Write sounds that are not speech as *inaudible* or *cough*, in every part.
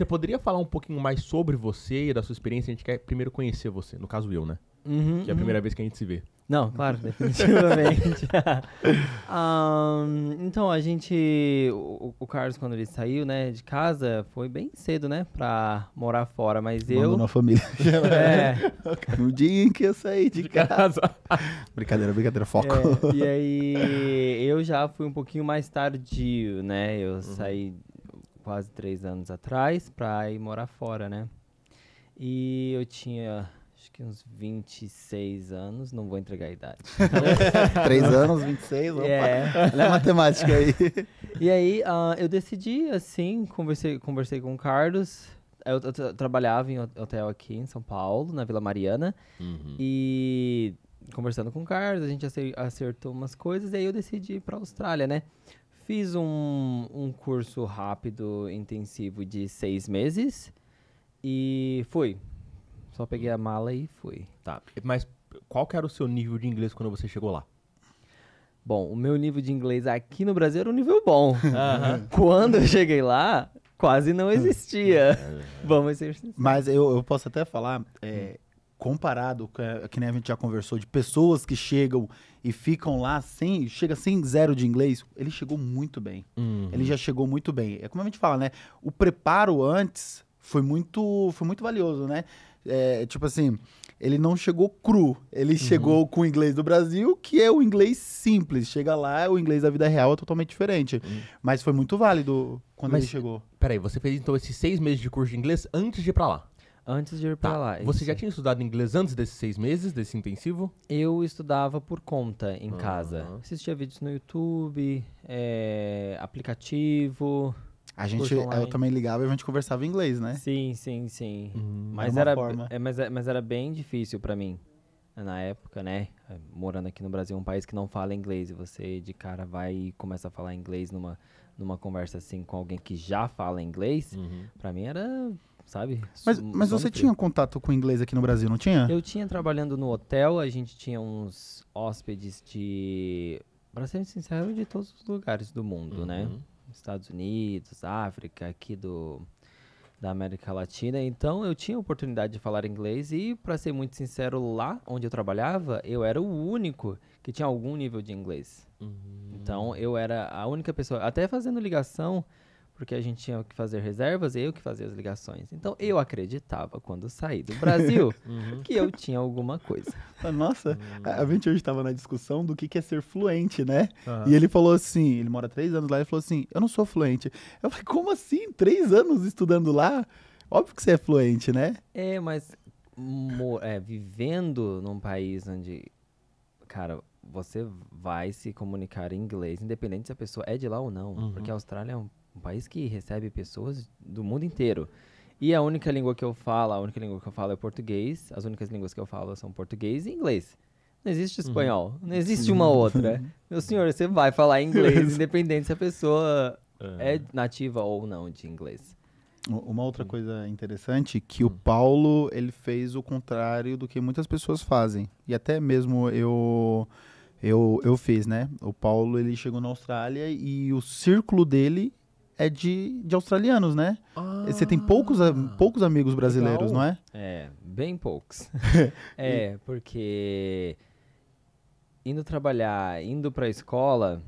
Você poderia falar um pouquinho mais sobre você e da sua experiência? A gente quer primeiro conhecer você, no caso eu, né? Uhum, que é a primeira uhum. vez que a gente se vê. Não, claro, *laughs* definitivamente. um, *laughs* então, a gente. O, o, Carlos, quando ele saiu né, de casa, foi bem cedo, né? Pra morar fora, mas eu, eu. na família. *laughs* É. é. No dia em que eu saí de, de casa. casa. brincadeira, brincadeira, foco. É, e aí, eu já fui um pouquinho mais tardio, né? Eu uhum. saí quase três anos atrás para ir morar fora, né? E eu tinha acho que uns 26 anos, não vou entregar a idade. *laughs* três anos, 26, opa, yeah. é matemática aí. *laughs* e aí uh, eu decidi, assim, conversei, conversei com o Carlos, eu, eu trabalhava em hotel aqui em São Paulo, na Vila Mariana, uhum. e conversando com o Carlos, a gente acertou umas coisas, e aí eu decidi ir pra Austrália, né? fiz um, um curso rápido, intensivo de seis meses e fui. Só peguei a mala e fui. Tá, mas qual que era o seu nível de inglês quando você chegou lá? Bom, o meu nível de inglês aqui no Brasil era um nível bom. Uhum. *laughs* Quando eu cheguei lá, quase não existia. Hum. *laughs* Vamos ser sinceros. Mas eu, eu posso até falar, é, comparado, que, nem a gente já conversou, de pessoas que chegam e ficam lá sem, chega sem zero de inglês, ele chegou muito bem. Uhum. Ele já chegou muito bem. É como a gente fala, né? O preparo antes foi muito, foi muito valioso, né? É, tipo assim, ele não chegou cru, ele uhum. chegou com o inglês do Brasil, que é o inglês simples. Chega lá, o inglês da vida real é totalmente diferente. Uhum. Mas foi muito válido quando Mas, ele chegou. Peraí, você fez então esses seis meses de curso de inglês antes de ir pra lá? Antes de ir tá. para lá. É você isso. já tinha estudado inglês antes desses seis meses, desse intensivo? Eu estudava por conta em uhum. casa. Assistia vídeos no YouTube, é, aplicativo. A gente, eu também ligava e a gente conversava em inglês, né? Sim, sim, sim. Hum. mas, era, é, mas, é, mas era bem difícil para mim na época, né? É, morando aqui no Brasil, um país que não fala inglês, e você de cara vai e começa a falar inglês numa, numa conversa assim com alguém que já fala inglês, uhum. para mim era sabe? Mas, mas você tinha contato com inglês aqui no Brasil, não tinha? Eu tinha trabalhando no hotel, a gente tinha uns hóspedes de, para ser sincero, de todos os lugares do mundo, né? uhum. né? Estados Unidos, África, aqui do da América Latina. Então eu tinha a oportunidade de falar inglês e, para ser muito sincero, lá onde eu trabalhava, eu era o único que tinha algum nível de inglês. Uhum. Então eu era a única pessoa, até fazendo ligação porque a gente tinha que fazer reservas e eu que fazia as ligações. Então eu acreditava, quando saí do Brasil, *laughs* uhum. que eu tinha alguma coisa. *laughs* Ah, nossa, a gente hoje estava na discussão do que, que é ser fluente, né? Uhum. E ele falou assim: ele mora três anos lá, ele falou assim: eu não sou fluente. Eu falei: como assim? Três anos estudando lá? Óbvio que você é fluente, né? É, mas é, vivendo num país onde, cara, você vai se comunicar em inglês, independente se a pessoa é de lá ou não. Uhum. Porque a Austrália é um um país que recebe pessoas do mundo inteiro. E a única língua que eu falo, a única língua que eu falo é português. As únicas línguas que eu falo são português e inglês. Não existe uhum. espanhol, uhum. não existe uma outra. *laughs* Meu senhor, você vai falar inglês, independente se a pessoa é, é nativa ou não de inglês. Uma outra coisa interessante que o hum. Paulo ele fez o contrário do que muitas pessoas fazem e até mesmo eu eu, eu fiz, né? O Paulo ele chegou na Austrália e o círculo dele é de, de australianos, né? Ah, Você tem ah. poucos, poucos amigos brasileiros, legal. não é? É, bem poucos. *laughs* é, porque indo trabalhar, indo pra escola,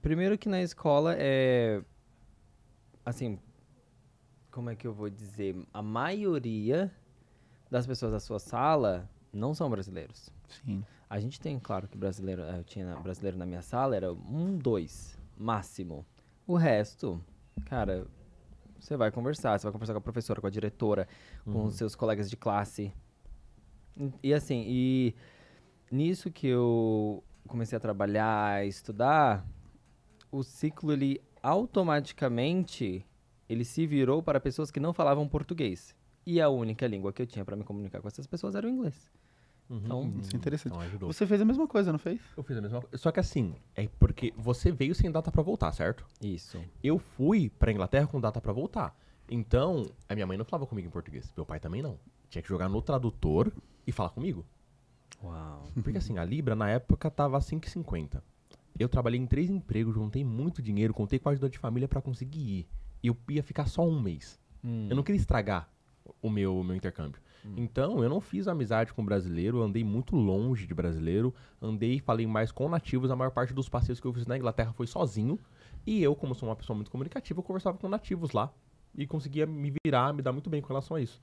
primeiro que na escola é assim, como é que eu vou dizer? A maioria das pessoas da sua sala não são brasileiros. Sim. A gente tem, claro, que brasileiro, eu eh, tinha brasileiro na minha sala, era um, dois, máximo. O resto, cara, você vai conversar, você vai conversar com a professora, com a diretora, uhum. com os uhum. seus colegas de classe. E, e assim, e nisso que eu comecei a trabalhar, a estudar, o ciclo ele automaticamente ele se virou para pessoas que não falavam português. E a única língua que eu tinha para me comunicar com essas pessoas era o inglês. Então, uhum, então, isso é interessante. Então ajudou. Você fez a mesma coisa, não fez? Eu fiz a mesma coisa. Só que assim, é porque você veio sem data para voltar, certo? Isso. Eu fui pra Inglaterra com data para voltar. Então, a minha mãe não falava comigo em português. Meu pai também não. Tinha que jogar no tradutor e falar comigo. Uau. Porque assim, a Libra na época tava 5,50. Eu trabalhei em três empregos, juntei muito dinheiro, contei com a ajuda de família para conseguir ir. E eu ia ficar só um mês. Hum. Eu não queria estragar o meu, o meu intercâmbio. Hum. Então, eu não fiz amizade com brasileiro, andei muito longe de brasileiro, andei e falei mais com nativos. A maior parte dos passeios que eu fiz na Inglaterra foi sozinho. E eu, como sou uma pessoa muito comunicativa, eu conversava com nativos lá e conseguia me virar, me dar muito bem com relação a isso.